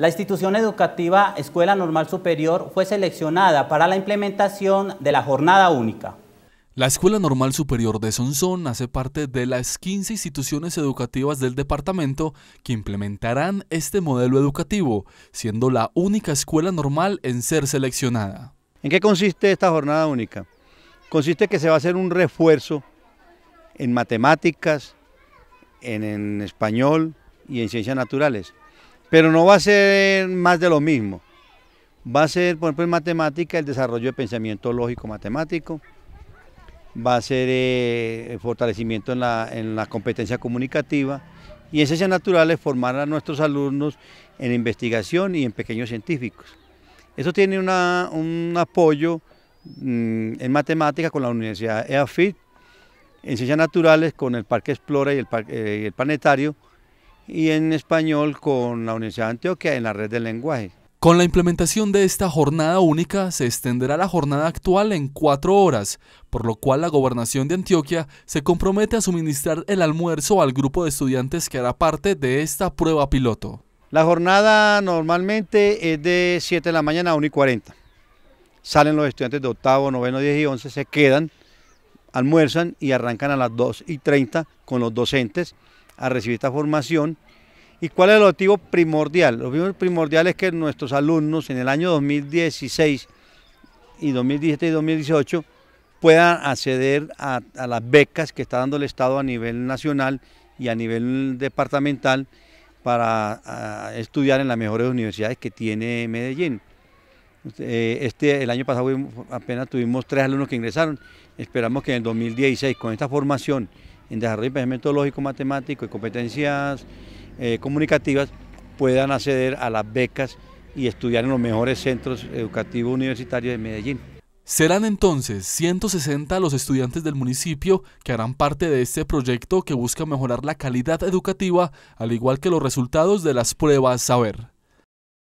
la institución educativa Escuela Normal Superior fue seleccionada para la implementación de la jornada única. La Escuela Normal Superior de Sonsón hace parte de las 15 instituciones educativas del departamento que implementarán este modelo educativo, siendo la única escuela normal en ser seleccionada. ¿En qué consiste esta jornada única? Consiste que se va a hacer un refuerzo en matemáticas, en español y en ciencias naturales pero no va a ser más de lo mismo. Va a ser, por ejemplo, en matemática, el desarrollo de pensamiento lógico matemático. Va a ser eh, el fortalecimiento en la, competencia comunicativa. Y en ciencias naturales formar a nuestros alumnos en investigación y en pequeños científicos. Eso tiene un apoyo mm, en matemática con la Universidad EAFIT, en ciencias naturales con el Parque Explora y el, eh, el Planetario, y en español con la Universidad de Antioquia en la red del lenguaje. Con la implementación de esta jornada única se extenderá la jornada actual en cuatro horas, por lo cual la gobernación de Antioquia se compromete a suministrar el almuerzo al grupo de estudiantes que hará parte de esta prueba piloto. La jornada normalmente es de 7 de la mañana a 1 y 40. Salen los estudiantes de octavo, noveno, 10 y 11, se quedan, almuerzan y arrancan a las 2 y 30 con los docentes a recibir esta formación ¿Y cuál es el objetivo primordial? Lo objetivo primordial es que nuestros alumnos en el año 2016 y 2017 y 2018 puedan acceder a, las becas que está dando el Estado a nivel nacional y a nivel departamental para estudiar en las mejores universidades que tiene Medellín. Eh, este, el año pasado apenas tuvimos tres alumnos que ingresaron. Esperamos que en el 2016, con esta formación en desarrollo de pensamiento lógico, matemático y competencias eh, comunicativas puedan acceder a las becas y estudiar en los mejores centros educativos universitarios de Medellín. Serán entonces 160 los estudiantes del municipio que harán parte de este proyecto que busca mejorar la calidad educativa, al igual que los resultados de las pruebas Saber.